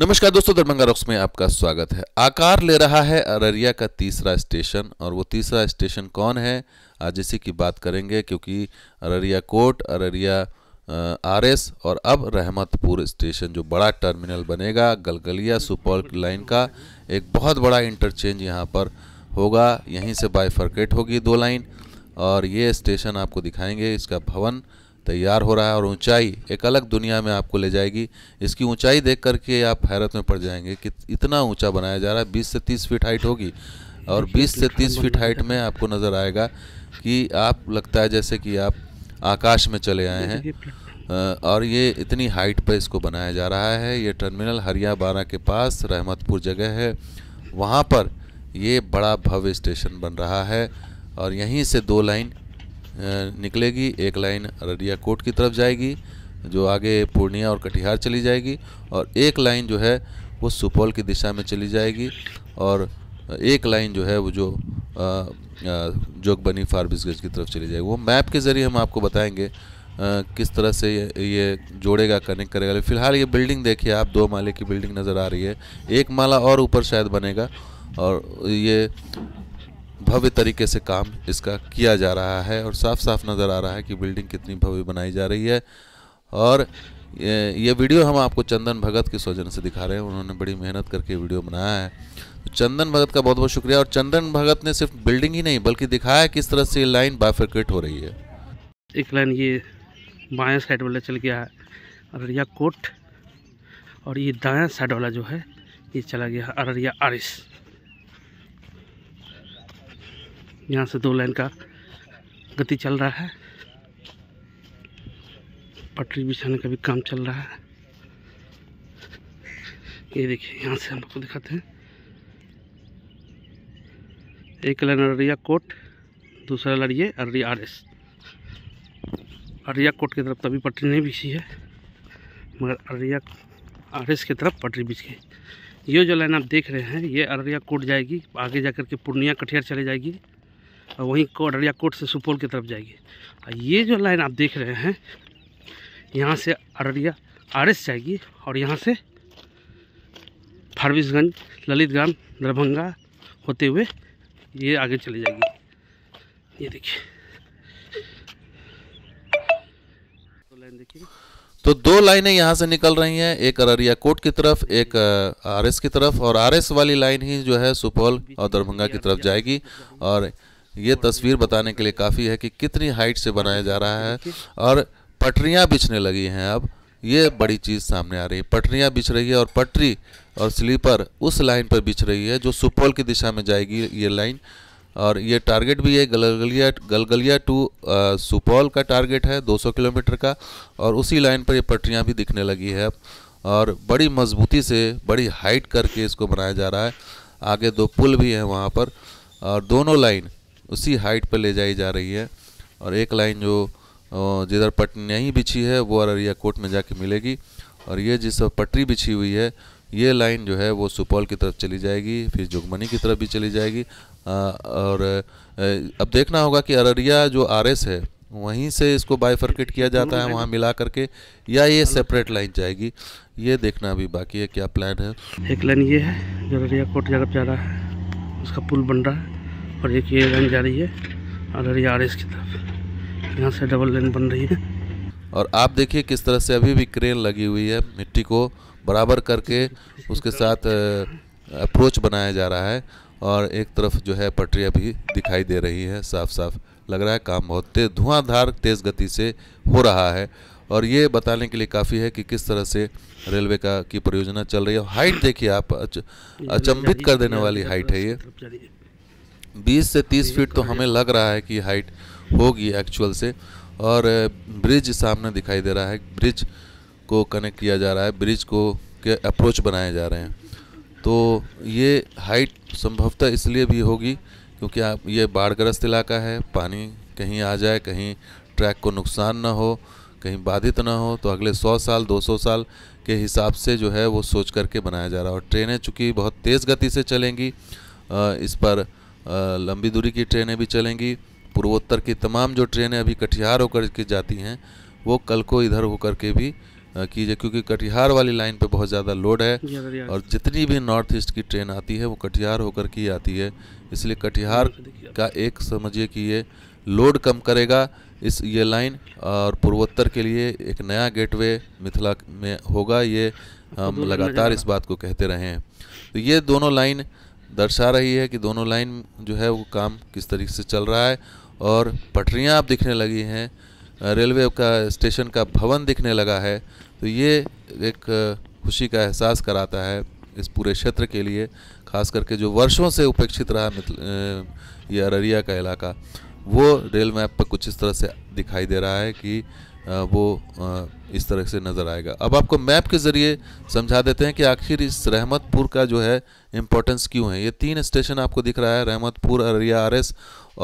नमस्कार दोस्तों दरभंगा रॉक्स में आपका स्वागत है आकार ले रहा है अररिया का तीसरा स्टेशन और वो तीसरा स्टेशन कौन है आज इसी की बात करेंगे क्योंकि अररिया कोर्ट अररिया आरएस और अब रहमतपुर स्टेशन जो बड़ा टर्मिनल बनेगा गलगलिया सुपौल लाइन का एक बहुत बड़ा इंटरचेंज यहाँ पर होगा यहीं से बाईफर्केट होगी दो लाइन और ये स्टेशन आपको दिखाएंगे इसका भवन तैयार हो रहा है और ऊंचाई एक अलग दुनिया में आपको ले जाएगी इसकी ऊंचाई देख करके आप हैरत में पड़ जाएंगे कि इतना ऊंचा बनाया जा रहा है 20 से 30 फीट हाइट होगी और 20 से 30 फीट हाइट में आपको नज़र आएगा कि आप लगता है जैसे कि आप आकाश में चले आए हैं और ये इतनी हाइट पर इसको बनाया जा रहा है ये टर्मिनल हरिया बारा के पास रहमतपुर जगह है वहाँ पर ये बड़ा भव्य स्टेशन बन रहा है और यहीं से दो लाइन निकलेगी एक लाइन अररिया कोट की तरफ जाएगी जो आगे पूर्णिया और कटिहार चली जाएगी और एक लाइन जो है वो सुपौल की दिशा में चली जाएगी और एक लाइन जो है वो जो जोगबनी फारबिसगंज की तरफ चली जाएगी वो मैप के ज़रिए हम आपको बताएंगे आ, किस तरह से ये, ये जोड़ेगा कनेक्ट करेगा फिलहाल ये बिल्डिंग देखिए आप दो माले की बिल्डिंग नज़र आ रही है एक माला और ऊपर शायद बनेगा और ये भव्य तरीके से काम इसका किया जा रहा है और साफ साफ नज़र आ रहा है कि बिल्डिंग कितनी भव्य बनाई जा रही है और ये वीडियो हम आपको चंदन भगत के सौजन से दिखा रहे हैं उन्होंने बड़ी मेहनत करके वीडियो बनाया है तो चंदन भगत का बहुत बहुत शुक्रिया और चंदन भगत ने सिर्फ बिल्डिंग ही नहीं बल्कि दिखाया है किस तरह से लाइन बाइफिकेट हो रही है एक लाइन ये बाया साइड वाला चल गया है अररिया कोट और ये दाया साइड वाला जो है ये चला गया अररिया आरिस यहाँ से दो लाइन का गति चल रहा है पटरी बिछाने का भी काम चल रहा है ये देखिए यहाँ से हम आपको दिखाते हैं एक लाइन अररिया कोट दूसरा लड़िए Araria R S Araria court की तरफ तभी पटरी नहीं बिछी है मगर अररिया आर एस की तरफ पटरी बिछ गई ये जो लाइन आप देख रहे हैं ये अररिया कोट जाएगी आगे जा के पूर्णिया कटिहार चले जाएगी और वहीं कोट अररिया कोट से सुपौल की तरफ जाएगी और ये जो लाइन आप देख रहे हैं यहाँ से अररिया आर एस जाएगी और यहाँ से फारबिसगंज ललितगंज दरभंगा होते हुए ये आगे चली जाएगी ये देखिए तो लाइन देखिए तो दो लाइनें यहाँ से निकल रही हैं एक अररिया कोट की तरफ एक आरएस की तरफ और आरएस वाली लाइन ही जो है सुपौल और दरभंगा की तरफ जाएगी और ये तस्वीर बताने के लिए काफ़ी है कि कितनी हाइट से बनाया जा रहा है और पटरियाँ बिछने लगी हैं अब ये बड़ी चीज़ सामने आ रही है पटरियाँ बिछ रही है और पटरी और स्लीपर उस लाइन पर बिछ रही है जो सुपौल की दिशा में जाएगी ये लाइन और ये टारगेट भी है गलगलिया गलगलिया टू सुपौल का टारगेट है 200 किलोमीटर का और उसी लाइन पर ये पटरियाँ भी दिखने लगी है अब और बड़ी मजबूती से बड़ी हाइट करके इसको बनाया जा रहा है आगे दो पुल भी हैं वहाँ पर और दोनों लाइन उसी हाइट पर ले जाई जा रही है और एक लाइन जो जिधर पटनिया ही बिछी है वो अररिया कोट में जाके मिलेगी और ये जिस पर पटरी बिछी हुई है ये लाइन जो है वो सुपौल की तरफ चली जाएगी फिर जुगमनी की तरफ भी चली जाएगी आ, और अब देखना होगा कि अररिया जो आर है वहीं से इसको बाइफर्केट किया जाता है वहाँ मिला करके या ये सेपरेट लाइन जाएगी ये देखना अभी बाकी है क्या प्लान है एक लाइन ये है जो अररिया कोट जगह जा रहा है उसका पुल बन रहा है और एक ये लाइन जा रही है और आर की तरफ यहाँ से डबल लाइन बन रही है और आप देखिए किस तरह से अभी भी क्रेन लगी हुई है मिट्टी को बराबर करके उसके साथ अप्रोच बनाया जा रहा है और एक तरफ जो है पटरी अभी दिखाई दे रही है साफ साफ लग रहा है काम बहुत तेज धुआंधार तेज़ गति से हो रहा है और ये बताने के लिए काफ़ी है कि किस तरह से रेलवे का की परियोजना चल रही है हाइट देखिए आप अच, अचंभित कर देने वाली हाइट है ये बीस से तीस फीट तो हमें लग रहा है कि हाइट होगी एक्चुअल से और ब्रिज सामने दिखाई दे रहा है ब्रिज को कनेक्ट किया जा रहा है ब्रिज को के अप्रोच बनाए जा रहे हैं तो ये हाइट संभवतः इसलिए भी होगी क्योंकि आप ये बाढ़ग्रस्त इलाका है पानी कहीं आ जाए कहीं ट्रैक को नुकसान ना हो कहीं बाधित ना हो तो अगले 100 साल 200 साल के हिसाब से जो है वो सोच करके बनाया जा रहा है और ट्रेनें चूँकि बहुत तेज़ गति से चलेंगी इस पर लंबी दूरी की ट्रेनें भी चलेंगी पूर्वोत्तर की तमाम जो ट्रेनें अभी कटिहार होकर के जाती हैं वो कल को इधर होकर के भी की जाए क्योंकि कटिहार वाली लाइन पे बहुत ज़्यादा लोड है और जितनी भी नॉर्थ ईस्ट की ट्रेन आती है वो कटिहार होकर की आती है इसलिए कटिहार का एक समझिए कि ये लोड कम करेगा इस ये लाइन और पूर्वोत्तर के लिए एक नया गेटवे मिथिला में होगा ये हम लगातार इस बात को कहते रहे हैं तो ये दोनों लाइन दर्शा रही है कि दोनों लाइन जो है वो काम किस तरीके से चल रहा है और पटरियाँ अब दिखने लगी हैं रेलवे का स्टेशन का भवन दिखने लगा है तो ये एक खुशी का एहसास कराता है इस पूरे क्षेत्र के लिए खास करके जो वर्षों से उपेक्षित रहा ये अररिया का इलाका वो रेल मैप पर कुछ इस तरह से दिखाई दे रहा है कि वो इस तरह से नज़र आएगा अब आपको मैप के ज़रिए समझा देते हैं कि आखिर इस रहमतपुर का जो है इम्पोर्टेंस क्यों है ये तीन स्टेशन आपको दिख रहा है रहमतपुर अररिया आर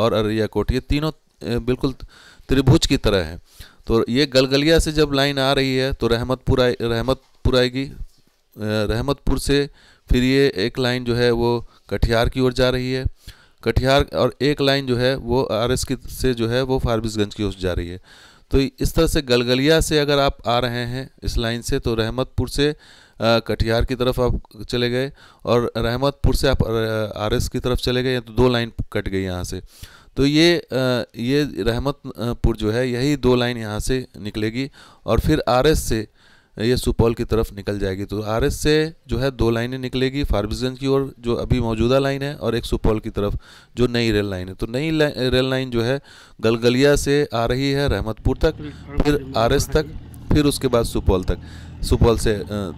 और अररिया कोट ये तीनों बिल्कुल त्रिभुज की तरह है तो ये गलगलिया से जब लाइन आ रही है तो रहमतपुर आए रहमतपुर आएगी रहमतपुर से फिर ये एक लाइन जो है वो कटिहार की ओर जा रही है कटिहार और एक लाइन जो है वो आर की से जो है वो फारबिसगंज की ओर जा रही है तो इस तरह से गलगलिया से अगर आप आ रहे हैं इस लाइन से तो रहमतपुर से कटिहार की तरफ आप चले गए और रहमतपुर से आप आर एस की तरफ चले गए तो दो लाइन कट गई यहाँ से तो ये ये रहमतपुर जो है यही दो लाइन यहाँ से निकलेगी और फिर आर एस से ये सुपौल की तरफ निकल जाएगी तो आर से जो है दो लाइनें निकलेगी फारबिसगंज की ओर जो अभी मौजूदा लाइन है और एक सुपौल की तरफ जो नई रेल लाइन है तो नई रेल लाइन जो है गलगलिया से आ रही है रहमतपुर तक फिर आर तक फिर उसके बाद सुपौल तक सुपौल से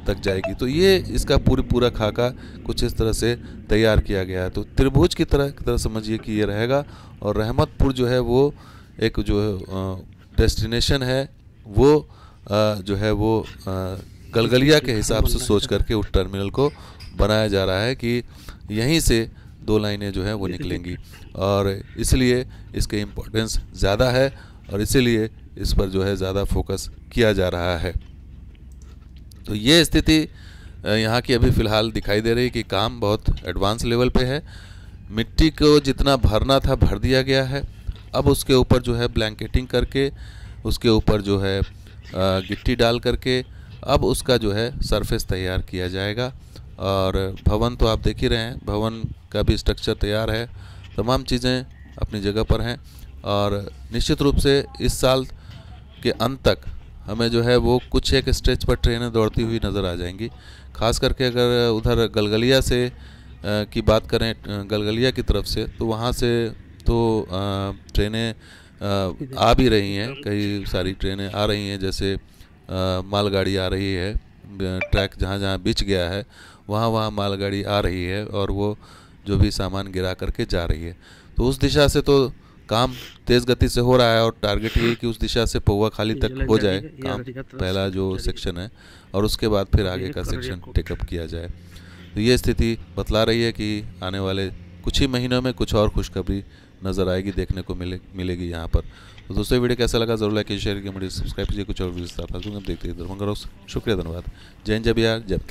तक जाएगी तो ये इसका पूरी पूरा खाका कुछ इस तरह से तैयार किया गया है तो त्रिभुज की तरह की तरह समझिए कि ये रहेगा और रहमतपुर जो है वो एक जो डेस्टिनेशन है वो जो है वो गलगलिया के हिसाब से सोच करके उस टर्मिनल को बनाया जा रहा है कि यहीं से दो लाइनें जो हैं वो निकलेंगी और इसलिए इसके इम्पोर्टेंस ज़्यादा है और इसीलिए इस पर जो है ज़्यादा फोकस किया जा रहा है तो ये स्थिति यहाँ की अभी फ़िलहाल दिखाई दे रही कि काम बहुत एडवांस लेवल पे है मिट्टी को जितना भरना था भर दिया गया है अब उसके ऊपर जो है ब्लैंकेटिंग करके उसके ऊपर जो है गिट्टी डाल करके अब उसका जो है सरफेस तैयार किया जाएगा और भवन तो आप देख ही रहे हैं भवन का भी स्ट्रक्चर तैयार है तमाम चीज़ें अपनी जगह पर हैं और निश्चित रूप से इस साल के अंत तक हमें जो है वो कुछ एक स्ट्रेच पर ट्रेनें दौड़ती हुई नज़र आ जाएंगी खास करके अगर उधर गलगलिया से की बात करें गलगलिया की तरफ से तो वहाँ से तो ट्रेनें आ भी रही हैं कई सारी ट्रेनें आ रही हैं जैसे मालगाड़ी आ रही है ट्रैक जहाँ जहाँ बिछ गया है वहाँ वहाँ मालगाड़ी आ रही है और वो जो भी सामान गिरा करके जा रही है तो उस दिशा से तो काम तेज़ गति से हो रहा है और टारगेट ये कि उस दिशा से पौवा खाली तक हो जाए काम तो पहला जो सेक्शन है और उसके बाद फिर आगे का सेक्शन टेकअप किया जाए तो ये स्थिति बतला रही है कि आने वाले कुछ ही महीनों में कुछ और खुशखबरी नज़र आएगी देखने को मिले मिलेगी यहाँ पर तो दोस्तों वीडियो कैसा लगा जरूर लाइक कीजिए शेयर कीजिए मुझे सब्सक्राइब कीजिए कुछ और भी तो साथ दूंगा देखते शुक्रिया धन्यवाद जैन जब बिहार जय